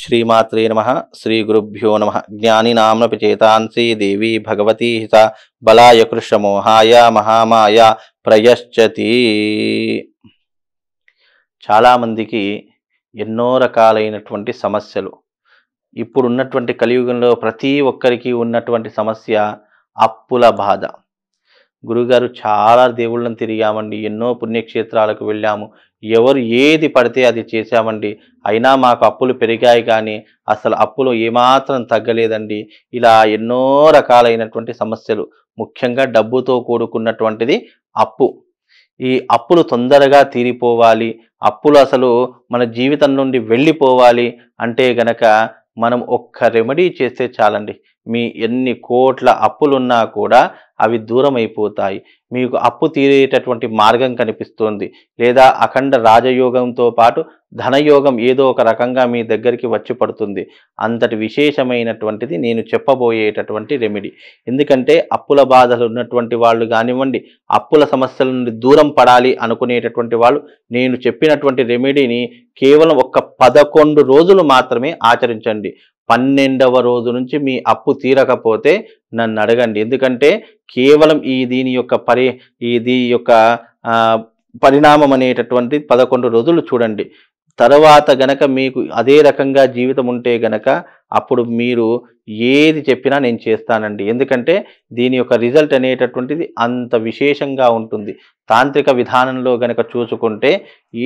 శ్రీమాత్రే నమ శ్రీ గురుభ్యో నమ జ్ఞానినామ్నపి చేతాంసి దేవి భగవతి హిత బలాయ కృషమోహాయ మహామాయ ప్రయశ్చతి చాలామందికి ఎన్నో రకాలైనటువంటి సమస్యలు ఇప్పుడున్నటువంటి కలియుగంలో ప్రతి ఒక్కరికి ఉన్నటువంటి సమస్య అప్పుల బాధ గురుగారు చాలా దేవుళ్ళని తిరిగామండి ఎన్నో పుణ్యక్షేత్రాలకు వెళ్ళాము ఎవరు ఏది పడితే అది చేశామండి అయినా మాకు అప్పులు పెరిగాయి కానీ అసలు అప్పులు ఏమాత్రం తగ్గలేదండి ఇలా ఎన్నో రకాలైనటువంటి సమస్యలు ముఖ్యంగా డబ్బుతో కూడుకున్నటువంటిది అప్పు ఈ అప్పులు తొందరగా తీరిపోవాలి అప్పులు అసలు మన జీవితం నుండి వెళ్ళిపోవాలి అంటే గనక మనం ఒక్క రెమెడీ చేస్తే చాలండి మీ ఎన్ని కోట్ల అప్పులున్నా కూడా అవి దూరం అయిపోతాయి మీకు అప్పు తీరేటటువంటి మార్గం కనిపిస్తుంది లేదా అఖండ రాజయోగంతో పాటు ధనయోగం ఏదో ఒక రకంగా మీ దగ్గరికి వచ్చి పడుతుంది అంతటి విశేషమైనటువంటిది నేను చెప్పబోయేటటువంటి రెమెడీ ఎందుకంటే అప్పుల బాధలు ఉన్నటువంటి వాళ్ళు కానివ్వండి అప్పుల సమస్యల నుండి దూరం పడాలి అనుకునేటటువంటి వాళ్ళు నేను చెప్పినటువంటి రెమెడీని కేవలం ఒక్క పదకొండు రోజులు మాత్రమే ఆచరించండి పన్నెండవ రోజు నుంచి మీ అప్పు తీరకపోతే నన్ను అడగండి ఎందుకంటే కేవలం ఈ దీని యొక్క పరి ఈ దీని యొక్క పరిణామం అనేటటువంటి పదకొండు రోజులు చూడండి తర్వాత గనక మీకు అదే రకంగా జీవితం ఉంటే గనక అప్పుడు మీరు ఏది చెప్పినా నేను చేస్తానండి ఎందుకంటే దీని యొక్క రిజల్ట్ అనేటటువంటిది అంత విశేషంగా ఉంటుంది తాంత్రిక విధానంలో గనక చూసుకుంటే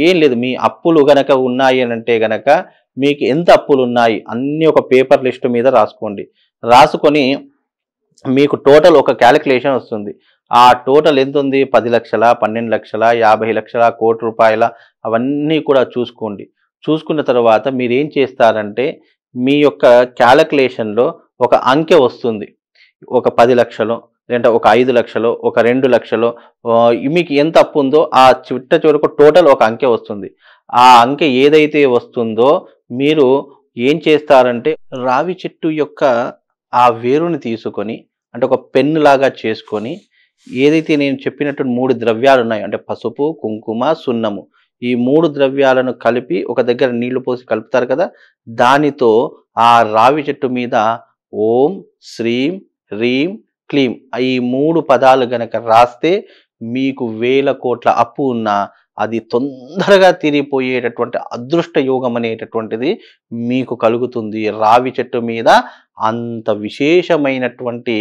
ఏం లేదు మీ అప్పులు గనక ఉన్నాయి అంటే గనక మీకు ఎంత అప్పులు ఉన్నాయి అన్నీ ఒక పేపర్ లిస్టు మీద రాసుకోండి రాసుకొని మీకు టోటల్ ఒక క్యాలిక్యులేషన్ వస్తుంది ఆ టోటల్ ఎంత ఉంది పది లక్షల పన్నెండు లక్షల యాభై లక్షల కోటి రూపాయల అవన్నీ కూడా చూసుకోండి చూసుకున్న తర్వాత మీరు ఏం చేస్తారంటే మీ యొక్క క్యాలకులేషన్లో ఒక అంకె వస్తుంది ఒక పది లక్షలు లేదంటే ఒక ఐదు లక్షలు ఒక రెండు లక్షలు మీకు ఎంత అప్పు ఉందో ఆ చిట్ట చివరకు టోటల్ ఒక అంకె వస్తుంది ఆ అంకె ఏదైతే వస్తుందో మీరు ఏం చేస్తారంటే రావి చెట్టు యొక్క ఆ వేరుని తీసుకొని అంటే ఒక పెన్ను లాగా చేసుకొని ఏదైతే నేను చెప్పినట్టు మూడు ద్రవ్యాలు ఉన్నాయో అంటే పసుపు కుంకుమ సున్నము ఈ మూడు ద్రవ్యాలను కలిపి ఒక దగ్గర నీళ్లు పోసి కలుపుతారు కదా దానితో ఆ రావి చెట్టు మీద ఓం శ్రీం రీం క్లీం ఈ మూడు పదాలు గనక రాస్తే మీకు వేల కోట్ల అప్పు ఉన్నా అది తొందరగా తీరిపోయేటటువంటి అదృష్ట యోగం అనేటటువంటిది మీకు కలుగుతుంది రావి చెట్టు మీద అంత విశేషమైనటువంటి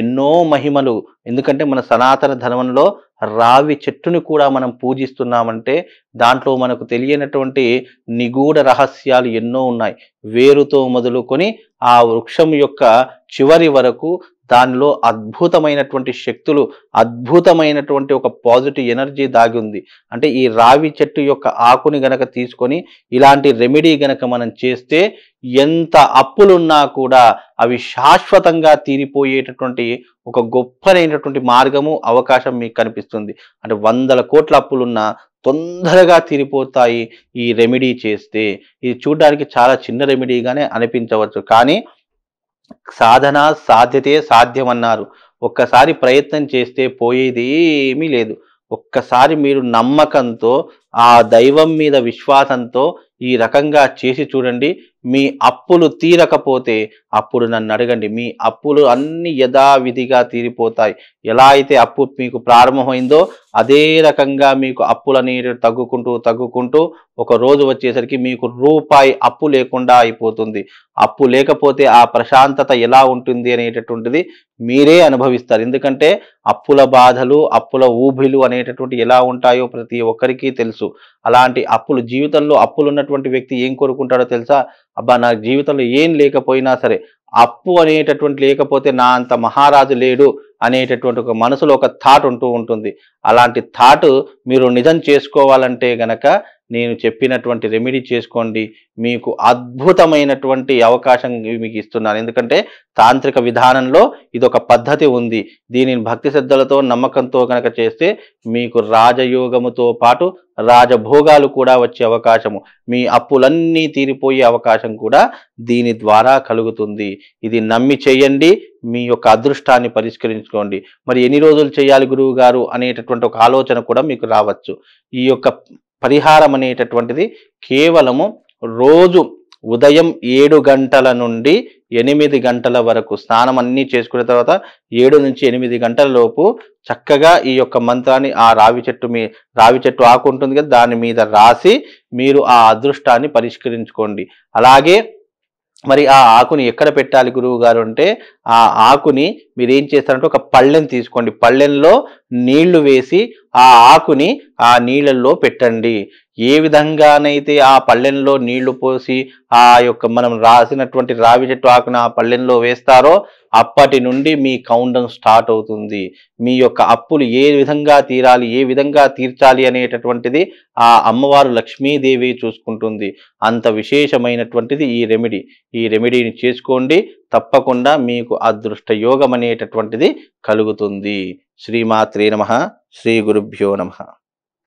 ఎన్నో మహిమలు ఎందుకంటే మన సనాతన ధర్మంలో రావి చెట్టుని కూడా మనం పూజిస్తున్నామంటే దాంట్లో మనకు తెలియనటువంటి నిగూఢ రహస్యాలు ఎన్నో ఉన్నాయి వేరుతో మొదలుకొని ఆ వృక్షం యొక్క చివరి వరకు దానిలో అద్భుతమైనటువంటి శక్తులు అద్భుతమైనటువంటి ఒక పాజిటివ్ ఎనర్జీ దాగి ఉంది అంటే ఈ రావి చెట్టు యొక్క ఆకుని గనక తీసుకొని ఇలాంటి రెమెడీ గనక మనం చేస్తే ఎంత అప్పులున్నా కూడా అవి శాశ్వతంగా తీరిపోయేటటువంటి ఒక గొప్పనైనటువంటి మార్గము అవకాశం మీకు కనిపిస్తుంది అంటే వందల కోట్ల అప్పులున్నా తొందరగా తీరిపోతాయి ఈ రెమెడీ చేస్తే ఇది చూడడానికి చాలా చిన్న రెమెడీగానే అనిపించవచ్చు కానీ సాధన సాధ్యతే సాధ్యం అన్నారు ఒక్కసారి ప్రయత్నం చేస్తే పోయేది ఏమీ లేదు ఒక్కసారి మీరు నమ్మకంతో ఆ దైవం మీద విశ్వాసంతో ఈ రకంగా చేసి చూడండి మీ అప్పులు తీరకపోతే అప్పుడు నన్ను అడగండి మీ అప్పులు అన్ని యథావిధిగా తీరిపోతాయి ఎలా అయితే అప్పు మీకు ప్రారంభమైందో అదే రకంగా మీకు అప్పుల నీరు తగ్గుకుంటూ తగ్గుకుంటూ ఒక రోజు వచ్చేసరికి మీకు రూపాయి అప్పు లేకుండా అయిపోతుంది అప్పు లేకపోతే ఆ ప్రశాంతత ఎలా ఉంటుంది అనేటటువంటిది మీరే అనుభవిస్తారు ఎందుకంటే అప్పుల బాధలు అప్పుల ఊబిలు అనేటటువంటి ఎలా ఉంటాయో ప్రతి ఒక్కరికి తెలుసు అలాంటి అప్పులు జీవితంలో అప్పులు ఉన్నటువంటి వ్యక్తి ఏం కోరుకుంటాడో తెలుసా అబ్బా నా జీవితంలో ఏం లేకపోయినా సరే అప్పు అనేటటువంటి లేకపోతే నా అంత మహారాజు లేడు అనేటటువంటి ఒక మనసులో ఒక థాట్ ఉంటూ ఉంటుంది అలాంటి థాట్ మీరు నిజం చేసుకోవాలంటే గనక నేను చెప్పినటువంటి రెమెడీ చేసుకోండి మీకు అద్భుతమైనటువంటి అవకాశం మీకు ఇస్తున్నాను ఎందుకంటే తాంత్రిక విధానంలో ఇది ఒక పద్ధతి ఉంది దీనిని భక్తి శ్రద్ధలతో నమ్మకంతో కనుక చేస్తే మీకు రాజయోగముతో పాటు రాజభోగాలు కూడా వచ్చే అవకాశము మీ అప్పులన్నీ తీరిపోయే అవకాశం కూడా దీని ద్వారా కలుగుతుంది ఇది నమ్మి చేయండి మీ యొక్క అదృష్టాన్ని పరిష్కరించుకోండి మరి ఎన్ని రోజులు చేయాలి గురువు గారు అనేటటువంటి ఒక ఆలోచన కూడా మీకు రావచ్చు ఈ యొక్క పరిహారం అనేటటువంటిది కేవలము రోజు ఉదయం ఏడు గంటల నుండి ఎనిమిది గంటల వరకు స్నానం అన్నీ చేసుకున్న తర్వాత ఏడు నుంచి ఎనిమిది గంటల లోపు చక్కగా ఈ యొక్క మంత్రాన్ని ఆ రావి చెట్టు మీ రావి చెట్టు ఆకుంటుంది కదా దాని మీద రాసి మీరు ఆ అదృష్టాన్ని పరిష్కరించుకోండి అలాగే మరి ఆ ఆకుని ఎక్కడ పెట్టాలి గురువు గారు అంటే ఆ ఆకుని మీరు ఏం చేస్తారంటే ఒక పళ్ళెం తీసుకోండి పళ్ళెంలో నీళ్లు వేసి ఆ ఆకుని ఆ నీళ్ళల్లో పెట్టండి ఏ విధంగానైతే ఆ పళ్ళెంలో నీళ్లు పోసి ఆ యొక్క మనం రాసినటువంటి రావి చెట్టు ఆకును ఆ పళ్ళెంలో వేస్తారో అప్పటి నుండి మీ కౌంటం స్టార్ట్ అవుతుంది మీ యొక్క అప్పులు ఏ విధంగా తీరాలి ఏ విధంగా తీర్చాలి అనేటటువంటిది ఆ అమ్మవారు లక్ష్మీదేవి చూసుకుంటుంది అంత విశేషమైనటువంటిది ఈ రెమెడీ ఈ రెమెడీని చేసుకోండి తప్పకుండా మీకు అదృష్ట యోగం అనేటటువంటిది కలుగుతుంది శ్రీమాత్రే నమ శ్రీ గురుభ్యో నమ